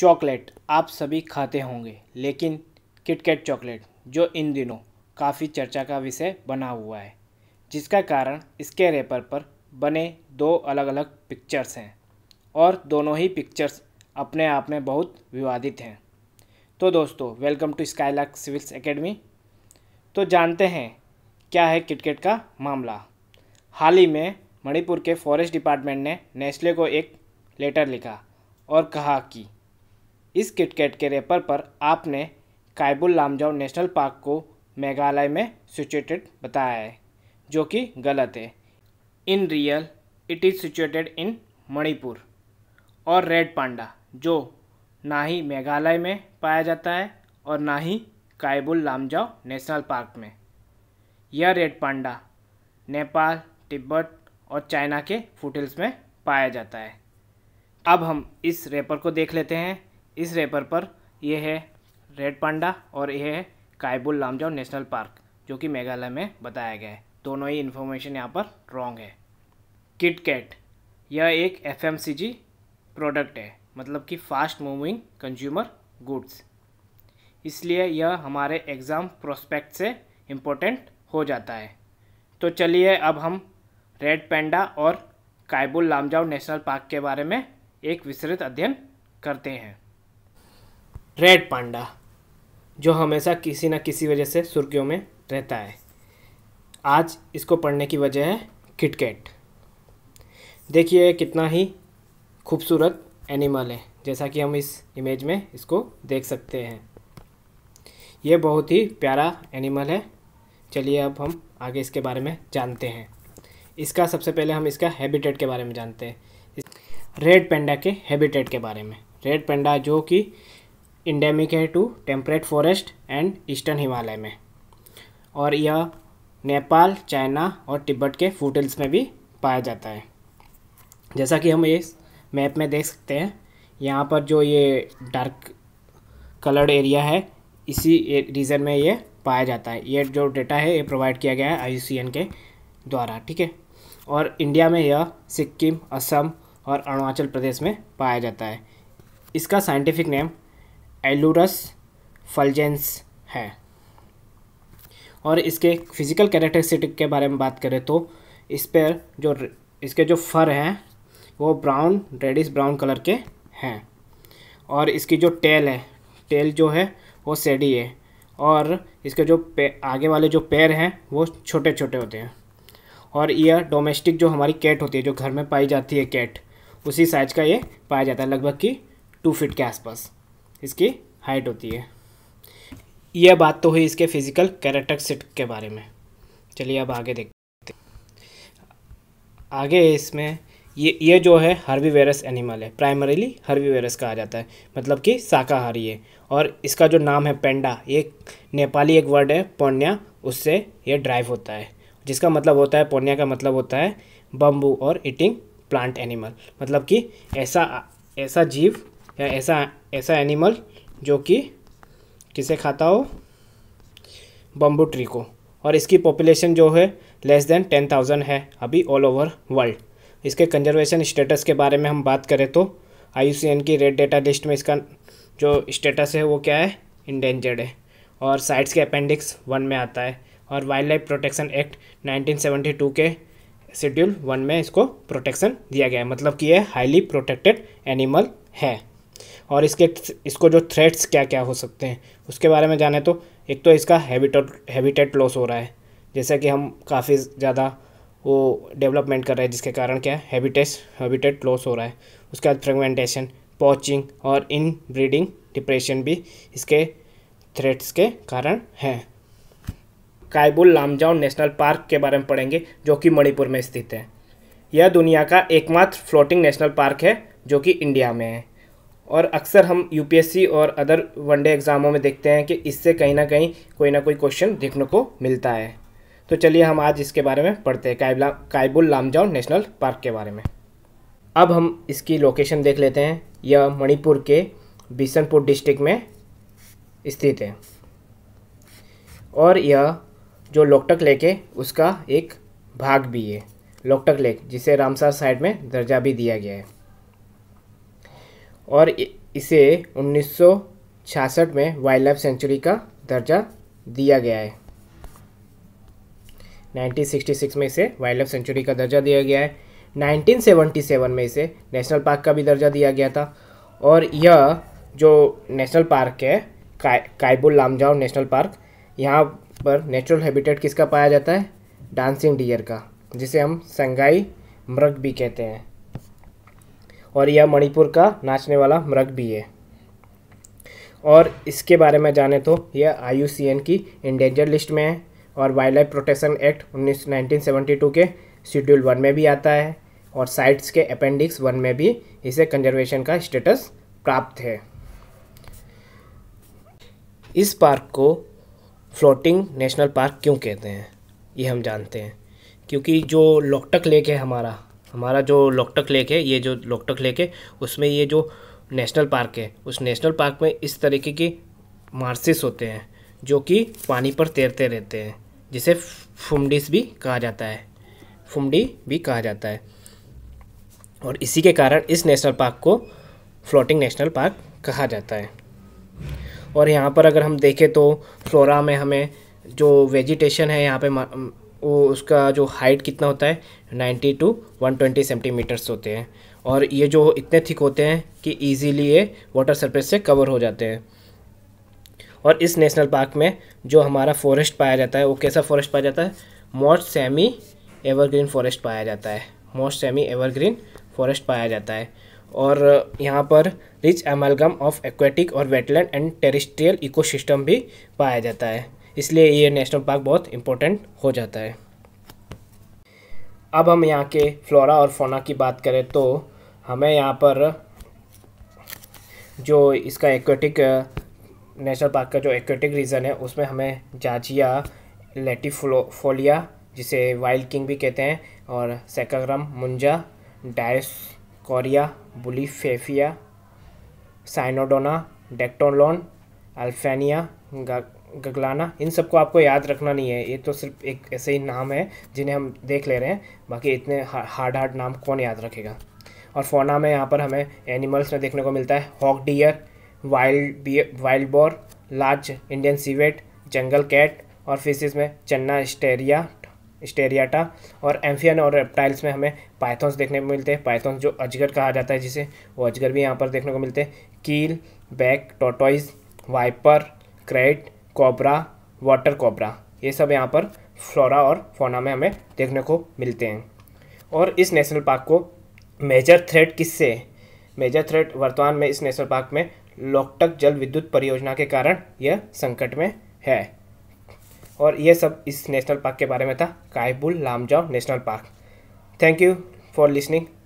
chocolate आप सभी खाते होंगे लेकिन किटकैट चॉकलेट जो इन दिनों काफ़ी चर्चा का विषय बना हुआ है जिसका कारण इसके रेपर पर बने दो अलग अलग पिक्चर्स हैं और दोनों ही पिक्चर्स अपने आप में बहुत विवादित हैं तो दोस्तों welcome to Skylark civils academy तो जानते हैं क्या है किटकेट का मामला हाल ही में मणिपुर के फॉरेस्ट डिपार्टमेंट ने नेस्ले को एक लेटर लिखा और कहा कि इस किटकैट के रेपर पर आपने कायबुल लामजाओ नेशनल पार्क को मेघालय में सिचुएटेड बताया है जो कि गलत है in real it is situated in Manipur और रेड पांडा जो ना ही मेघालय में पाया जाता है और ना ही काइबुल लामजाओ नेशनल पार्क में यह रेड पांडा नेपाल तिब्बत और चाइना के फूटहिल्स में पाया जाता है अब हम इस रेपर को देख लेते हैं इस रेपर पर यह है रेड पांडा और यह है कायबुल लामजाओ नेशनल पार्क जो कि मेघालय में बताया गया है दोनों ही इन्फॉर्मेशन यहाँ पर रॉन्ग है किटकैट कैट यह एक एफ प्रोडक्ट है मतलब कि फास्ट मूविंग कंज्यूमर गुड्स इसलिए यह हमारे एग्ज़ाम प्रोस्पेक्ट से इम्पोर्टेंट हो जाता है तो चलिए अब हम रेड पैंडा और कायबुल लामजाओ नेशनल पार्क के बारे में एक विस्तृत अध्ययन करते हैं रेड पांडा जो हमेशा किसी ना किसी वजह से सुर्खियों में रहता है आज इसको पढ़ने की वजह है किटकैट देखिए कितना ही खूबसूरत एनिमल है जैसा कि हम इस इमेज में इसको देख सकते हैं ये बहुत ही प्यारा एनिमल है चलिए अब हम आगे इसके बारे में जानते हैं इसका सबसे पहले हम इसका हैबिटेट के बारे में जानते हैं रेड पेंडा के हैबिटेट के बारे में रेड पेंडा जो कि इंडेमिक है to temperate forest and eastern Himalaya में और यह नेपाल चाइना और तिब्बत के फूटल्स में भी पाया जाता है जैसा कि हम इस मैप में देख सकते हैं यहाँ पर जो ये डार्क कलर्ड एरिया है इसी रीज़न में ये पाया जाता है ये जो डेटा है ये प्रोवाइड किया गया है आई के द्वारा ठीक है और इंडिया में यह सिक्किम असम और अरुणाचल प्रदेश में पाया जाता है इसका साइंटिफिक नेम एलोरस फलजेंस है और इसके फिजिकल कैरेक्टरिस्टिक के बारे में बात करें तो इस पर जो इसके जो फर हैं वो ब्राउन रेडिस ब्राउन कलर के हैं और इसकी जो टेल है टेल जो है वो सेडी है और इसके जो आगे वाले जो पैर हैं वो छोटे छोटे होते हैं और यह डोमेस्टिक जो हमारी कैट होती है जो घर में पाई जाती है कैट उसी साइज़ का ये पाया जाता है लगभग कि टू फिट के आसपास इसकी हाइट होती है यह बात तो हुई इसके फिजिकल कैरेक्टर सिट के बारे में चलिए अब आगे देखते आगे इसमें ये ये जो है वायरस एनिमल है प्राइमरीली का कहा जाता है मतलब कि शाकाहारी है और इसका जो नाम है पेंडा ये नेपाली एक वर्ड है पौन्या उससे ये ड्राइव होता है जिसका मतलब होता है पौन्या का मतलब होता है बम्बू और ईटिंग प्लांट एनिमल मतलब कि ऐसा ऐसा जीव या ऐसा ऐसा एनिमल जो कि किसे खाता हो बम्बू ट्री को और इसकी पॉपुलेशन जो है लेस देन टेन थाउजेंड है अभी ऑल ओवर वर्ल्ड इसके कंजर्वेशन स्टेटस के बारे में हम बात करें तो आई की रेड डेटा लिस्ट में इसका जो स्टेटस है वो क्या है इंडेंजर्ड है और साइट्स के अपेंडिक्स वन में आता है और वाइल्ड लाइफ प्रोटेक्शन एक्ट 1972 के शेड्यूल वन में इसको प्रोटेक्शन दिया गया है मतलब कि ये हाईली प्रोटेक्टेड एनिमल है और इसके इसको जो थ्रेट्स क्या क्या हो सकते हैं उसके बारे में जाने तो एक तो इसका हैबिटेट हैबिटेट लॉस हो रहा है जैसे कि हम काफ़ी ज़्यादा वो डेवलपमेंट कर रहे हैं जिसके कारण क्या है हैबिटेस हैबिटेट लॉस हो रहा है उसके बाद फ्रेगमेंटेशन पॉचिंग और इन ब्रीडिंग डिप्रेशन भी इसके थ्रेट्स के कारण हैं काइबुल लामजाओ नेशनल पार्क के बारे में पढ़ेंगे जो कि मणिपुर में स्थित है यह दुनिया का एकमात्र फ्लोटिंग नेशनल पार्क है जो कि इंडिया में है और अक्सर हम यूपीएससी और अदर वनडे एग्ज़ामों में देखते हैं कि इससे कहीं ना कहीं कोई ना कोई क्वेश्चन देखने को मिलता है तो चलिए हम आज इसके बारे में पढ़ते हैं काइबला कायबुल लामजाओ नेशनल पार्क के बारे में अब हम इसकी लोकेशन देख लेते हैं यह मणिपुर के बिशनपुर डिस्ट्रिक्ट में स्थित है और यह जो लोकटक लेक है उसका एक भाग भी है लोकटक लेक जिसे रामसर साइड में दर्जा भी दिया गया है और इसे 1966 में वाइल्ड लाइफ सेंचुरी का दर्जा दिया गया है 1966 में इसे वाइल्ड लाइफ सेंचुरी का दर्जा दिया गया है 1977 में इसे नेशनल पार्क का भी दर्जा दिया गया था और यह जो नेशनल पार्क है काइबुल लामजाओ नेशनल पार्क यहाँ पर नेचुरल हैबिटेट किसका पाया जाता है डांसिंग डियर का जिसे हम संगाई मृग भी कहते हैं और यह मणिपुर का नाचने वाला मृग भी है और इसके बारे में जाने तो यह आई की इंडेंजर लिस्ट में है और वाइल्ड लाइफ प्रोटेक्शन एक्ट उन्नीस के शेड्यूल वन में भी आता है और साइट्स के अपेंडिक्स वन में भी इसे कंजर्वेशन का स्टेटस प्राप्त है इस पार्क को फ्लोटिंग नेशनल पार्क क्यों कहते हैं ये हम जानते हैं क्योंकि जो लोकटक लेक है हमारा हमारा जो लोकटक लेक है ये जो लोकटक लेक है उसमें ये जो नेशनल पार्क है उस नेशनल पार्क में इस तरीके की मार्सिस होते हैं जो कि पानी पर तैरते रहते हैं जिसे फुमडिस भी कहा जाता है फुमडी भी कहा जाता है और इसी के कारण इस नेशनल पार्क को फ्लोटिंग नेशनल पार्क कहा जाता है और यहाँ पर अगर हम देखें तो फ्लोरा में हमें जो वेजिटेशन है यहाँ पे वो उसका जो हाइट कितना होता है 90 टू 120 सेंटीमीटर्स होते हैं और ये जो इतने थिक होते हैं कि इजीली ये वाटर सरफेस से कवर हो जाते हैं और इस नेशनल पार्क में जो हमारा फॉरेस्ट पाया जाता है वो कैसा फॉरेस्ट पाया जाता है मोस्ट सेमी एवरग्रीन फॉरेस्ट पाया जाता है मोस्ट सेमी एवरग्रीन फॉरेस्ट पाया जाता है और यहाँ पर रिच एमलगम ऑफ एक्वेटिक और वेटलैंड एंड टेरिस्ट्रियल इकोसिस्टम भी पाया जाता है इसलिए ये नेशनल पार्क बहुत इम्पोर्टेंट हो जाता है अब हम यहाँ के फ्लोरा और फोना की बात करें तो हमें यहाँ पर जो इसका एक्वेटिक नेशनल पार्क का जो एक्वेटिक रीजन है उसमें हमें जाजिया लेटिफोलिया जिसे वाइल्ड किंग भी कहते हैं और सेकाग्राम मुंजा डायस्कोरिया बुलीफेफिया साइनोडोना डेक्टोलॉन अल्फेनिया गगलाना इन सबको आपको याद रखना नहीं है ये तो सिर्फ एक ऐसे ही नाम है जिन्हें हम देख ले रहे हैं बाकी इतने हार्ड हार्ड नाम कौन याद रखेगा और फोना में यहाँ पर हमें एनिमल्स में देखने को मिलता है hog deer wild wild boar large Indian civet jungle cat और फिशेस में चन्ना स्टेरिया स्टेरियाटा और एम्फियन और रेप्टाइल्स में हमें पाइथॉन्स देखने को मिलते हैं पाइथॉन्स जो अजगर कहा जाता है जिसे वो अजगर भी यहाँ पर देखने को मिलते हैं keel back tortoise viper krait cobra water cobra ये सब यहाँ पर फ्लोरा और फोना में हमें देखने को मिलते हैं और इस नेशनल पार्क को मेजर थ्रेट किससे मेजर थ्रेट वर्तमान में इस नेशनल पार्क में लोकटक जल विद्युत परियोजना के कारण यह संकट में है और यह सब इस नेशनल पार्क के बारे में था Keibul Lamjao national park thank you for listening